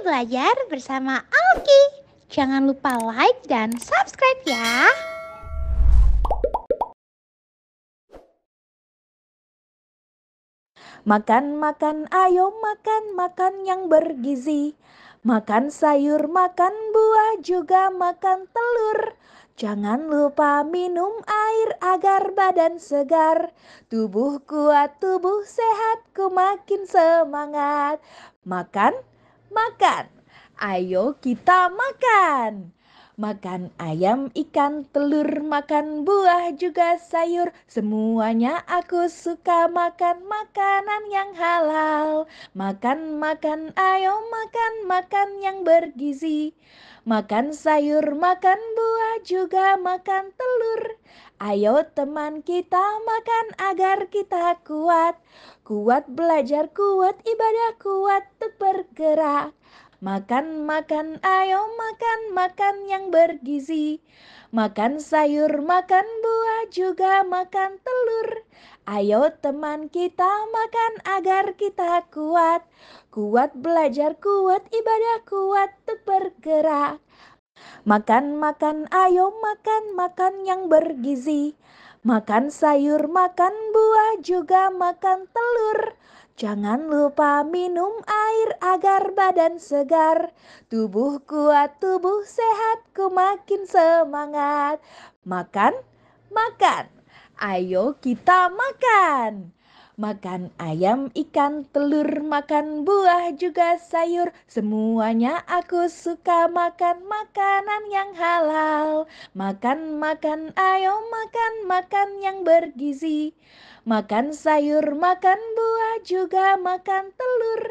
belajar bersama Alki. Jangan lupa like dan subscribe ya. Makan, makan, ayo makan, makan yang bergizi. Makan sayur, makan buah, juga makan telur. Jangan lupa minum air agar badan segar. Tubuh kuat, tubuh sehat, ku makin semangat. Makan, makan. Ayo kita makan. Makan ayam, ikan, telur, makan buah juga sayur. Semuanya aku suka makan makanan yang halal. Makan, makan, ayo makan, makan yang bergizi. Makan sayur, makan buah juga makan telur. Ayo teman kita makan agar kita kuat Kuat belajar, kuat ibadah, kuat untuk bergerak Makan, makan, ayo makan, makan yang bergizi Makan sayur, makan buah, juga makan telur Ayo teman kita makan agar kita kuat Kuat belajar, kuat ibadah, kuat untuk bergerak Makan, makan, ayo makan, makan yang bergizi. Makan sayur, makan buah, juga makan telur. Jangan lupa minum air agar badan segar. Tubuh kuat, tubuh sehat, ku makin semangat. Makan, makan. Ayo kita makan makan ayam, ikan, telur, makan buah juga sayur. Semuanya aku suka makan makanan yang halal. Makan, makan, ayo makan, makan yang bergizi. Makan sayur, makan buah juga makan telur.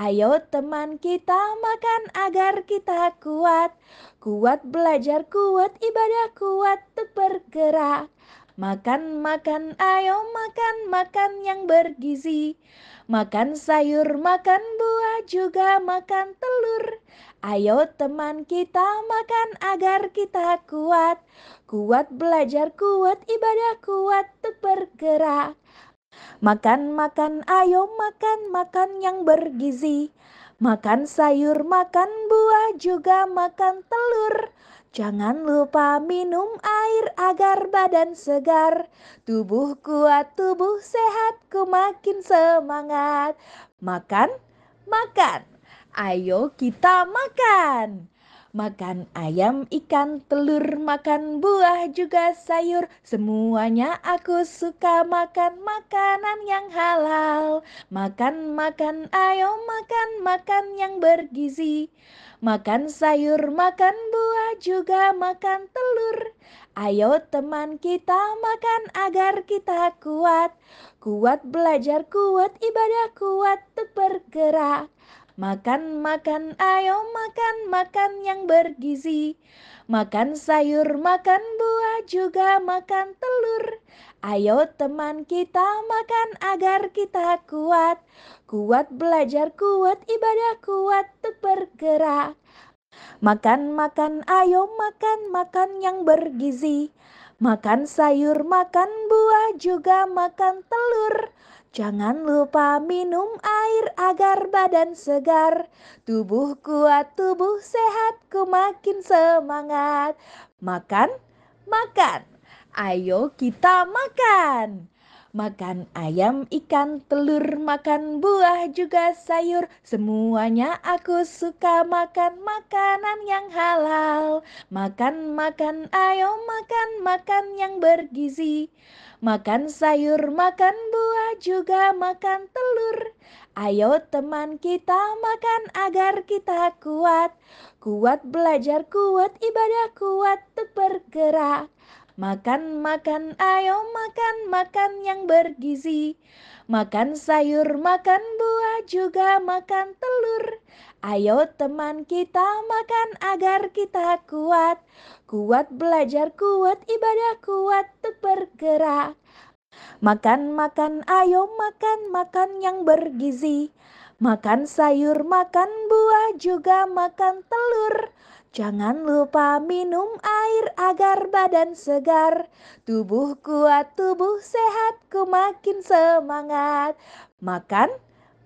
Ayo teman kita makan agar kita kuat. Kuat belajar, kuat ibadah, kuat untuk bergerak. Makan, makan, ayo makan, makan yang bergizi. Makan sayur, makan buah, juga makan telur. Ayo teman kita makan agar kita kuat. Kuat belajar, kuat ibadah, kuat untuk bergerak. Makan, makan, ayo makan, makan yang bergizi. Makan sayur, makan buah, juga makan telur. Jangan lupa minum air agar badan segar. Tubuh kuat, tubuh sehat, ku makin semangat. Makan, makan. Ayo kita makan makan ayam, ikan, telur, makan buah juga sayur. Semuanya aku suka makan makanan yang halal. Makan, makan, ayo makan, makan yang bergizi. Makan sayur, makan buah juga makan telur. Ayo teman kita makan agar kita kuat. Kuat belajar, kuat ibadah, kuat untuk bergerak. Makan, makan, ayo makan, makan yang bergizi. Makan sayur, makan buah, juga makan telur. Ayo teman kita makan agar kita kuat. Kuat belajar, kuat ibadah, kuat untuk bergerak. Makan, makan, ayo makan, makan yang bergizi. Makan sayur, makan buah, juga makan telur. Jangan lupa minum air agar badan segar. Tubuh kuat, tubuh sehat, ku makin semangat. Makan, makan. Ayo kita makan makan ayam, ikan, telur, makan buah juga sayur. Semuanya aku suka makan makanan yang halal. Makan, makan, ayo makan, makan yang bergizi. Makan sayur, makan buah juga makan telur. Ayo teman kita makan agar kita kuat. Kuat belajar, kuat ibadah, kuat untuk bergerak. Makan, makan, ayo makan, makan yang bergizi. Makan sayur, makan buah, juga makan telur. Ayo teman kita makan agar kita kuat. Kuat belajar, kuat ibadah, kuat untuk bergerak. Makan, makan, ayo makan, makan yang bergizi. Makan sayur, makan buah, juga makan telur. Jangan lupa minum air agar badan segar. Tubuh kuat, tubuh sehat, ku makin semangat. Makan,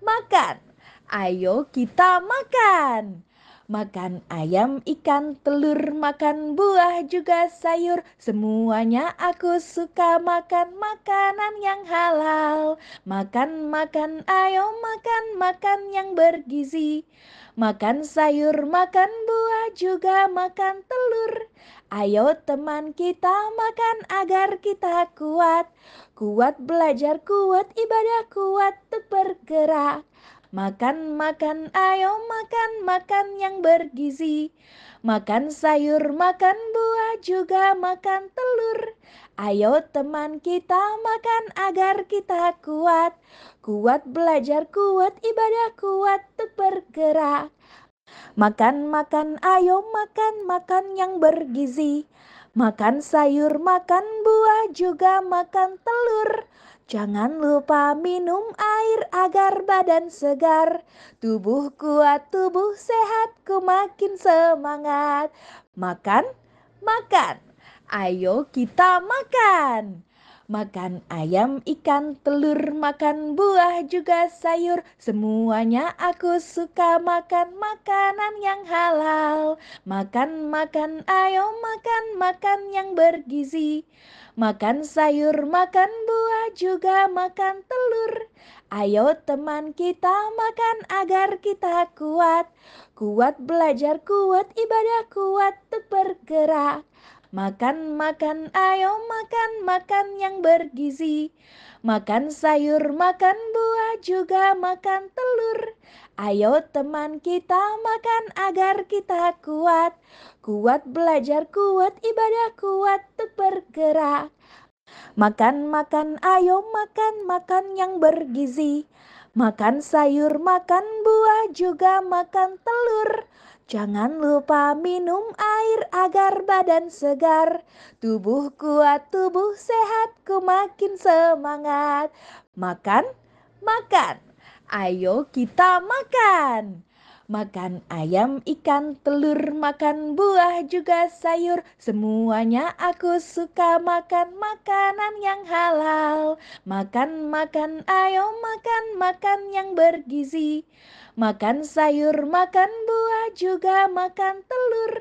makan. Ayo kita makan makan ayam, ikan, telur, makan buah juga sayur. Semuanya aku suka makan makanan yang halal. Makan, makan, ayo makan, makan yang bergizi. Makan sayur, makan buah juga makan telur. Ayo teman kita makan agar kita kuat. Kuat belajar, kuat ibadah, kuat untuk bergerak. Makan, makan, ayo makan, makan yang bergizi. Makan sayur, makan buah, juga makan telur. Ayo teman kita makan agar kita kuat. Kuat belajar, kuat ibadah, kuat untuk bergerak. Makan, makan, ayo makan, makan yang bergizi. Makan sayur, makan buah, juga makan telur. Jangan lupa minum air agar badan segar. Tubuh kuat, tubuh sehat, ku makin semangat. Makan, makan. Ayo kita makan makan ayam, ikan, telur, makan buah juga sayur. Semuanya aku suka makan makanan yang halal. Makan, makan, ayo makan, makan yang bergizi. Makan sayur, makan buah juga makan telur. Ayo teman kita makan agar kita kuat. Kuat belajar, kuat ibadah, kuat untuk bergerak. Makan, makan, ayo makan, makan yang bergizi. Makan sayur, makan buah, juga makan telur. Ayo teman kita makan agar kita kuat. Kuat belajar, kuat ibadah, kuat untuk bergerak. Makan, makan, ayo makan, makan yang bergizi. Makan sayur, makan buah, juga makan telur. Jangan lupa minum air agar badan segar. Tubuh kuat, tubuh sehat, ku makin semangat. Makan, makan. Ayo kita makan makan ayam, ikan, telur, makan buah juga sayur. Semuanya aku suka makan makanan yang halal. Makan, makan, ayo makan, makan yang bergizi. Makan sayur, makan buah juga makan telur.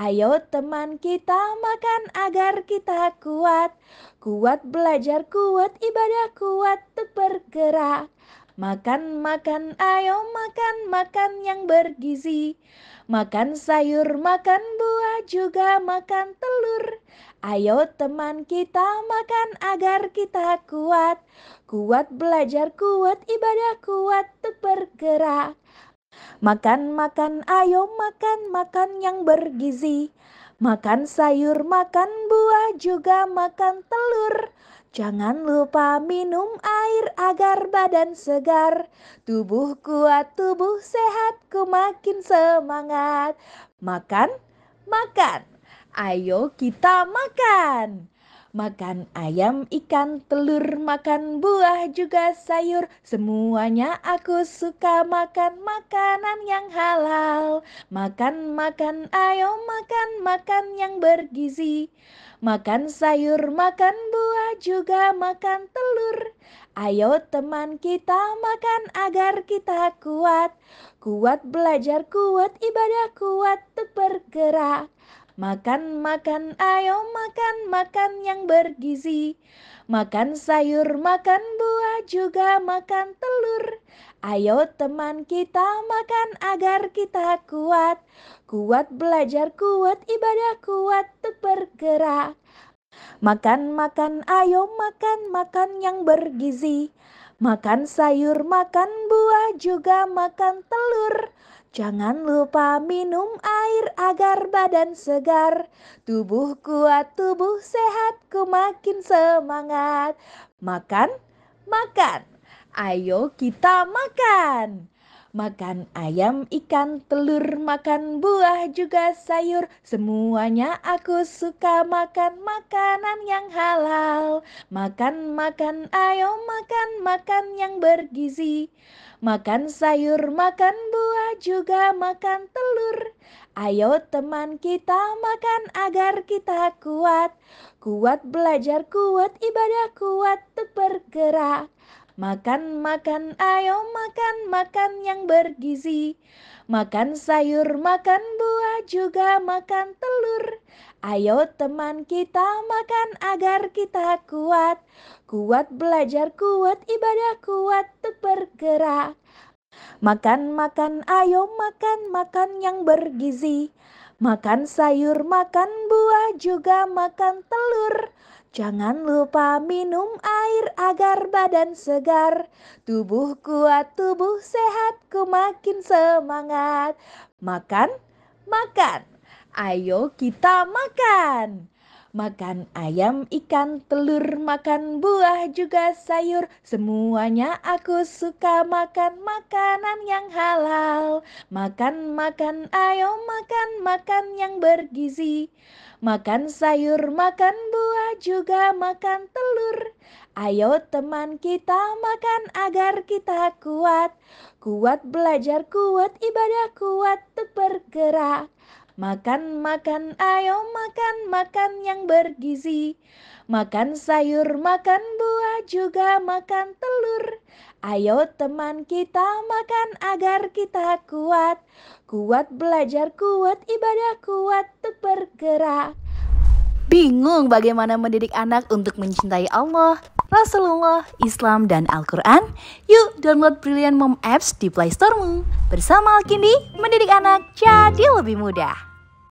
Ayo teman kita makan agar kita kuat. Kuat belajar, kuat ibadah, kuat untuk bergerak. Makan, makan, ayo makan, makan yang bergizi. Makan sayur, makan buah, juga makan telur. Ayo teman kita makan agar kita kuat. Kuat belajar, kuat ibadah, kuat untuk bergerak. Makan, makan, ayo makan, makan yang bergizi. Makan sayur, makan buah, juga makan telur. Jangan lupa minum air agar badan segar. Tubuh kuat, tubuh sehat, ku makin semangat. Makan, makan. Ayo kita makan makan ayam, ikan, telur, makan buah juga sayur. Semuanya aku suka makan makanan yang halal. Makan, makan, ayo makan, makan yang bergizi. Makan sayur, makan buah juga makan telur. Ayo teman kita makan agar kita kuat. Kuat belajar, kuat ibadah, kuat untuk bergerak. Makan, makan, ayo makan, makan yang bergizi. Makan sayur, makan buah, juga makan telur. Ayo teman kita makan agar kita kuat. Kuat belajar, kuat ibadah, kuat untuk bergerak. Makan, makan, ayo makan, makan yang bergizi. Makan sayur, makan buah, juga makan telur. Jangan lupa minum air agar badan segar. Tubuh kuat, tubuh sehat, ku makin semangat. Makan, makan. Ayo kita makan. Makan ayam, ikan, telur, makan buah juga sayur. Semuanya aku suka makan makanan yang halal. Makan, makan, ayo makan, makan yang bergizi. Makan sayur, makan buah juga makan telur. Ayo teman kita makan agar kita kuat. Kuat belajar, kuat ibadah, kuat untuk bergerak. Makan, makan, ayo makan, makan yang bergizi. Makan sayur, makan buah, juga makan telur. Ayo teman kita makan agar kita kuat. Kuat belajar, kuat ibadah, kuat untuk bergerak. Makan, makan, ayo makan, makan yang bergizi. Makan sayur, makan buah, juga makan telur. Jangan lupa minum air agar badan segar. Tubuh kuat, tubuh sehat, ku makin semangat. Makan, makan. Ayo kita makan makan ayam, ikan, telur, makan buah juga sayur. Semuanya aku suka makan makanan yang halal. Makan, makan, ayo makan, makan yang bergizi. Makan sayur, makan buah juga makan telur. Ayo teman kita makan agar kita kuat. Kuat belajar, kuat ibadah, kuat untuk bergerak. Makan, makan, ayo makan, makan yang bergizi. Makan sayur, makan buah, juga makan telur. Ayo teman kita makan agar kita kuat. Kuat belajar, kuat ibadah, kuat untuk bergerak. Bingung bagaimana mendidik anak untuk mencintai Allah, Rasulullah, Islam, dan Al-Quran? Yuk download Brilliant Mom Apps di Play mu Bersama Alkindi, mendidik anak jadi lebih mudah.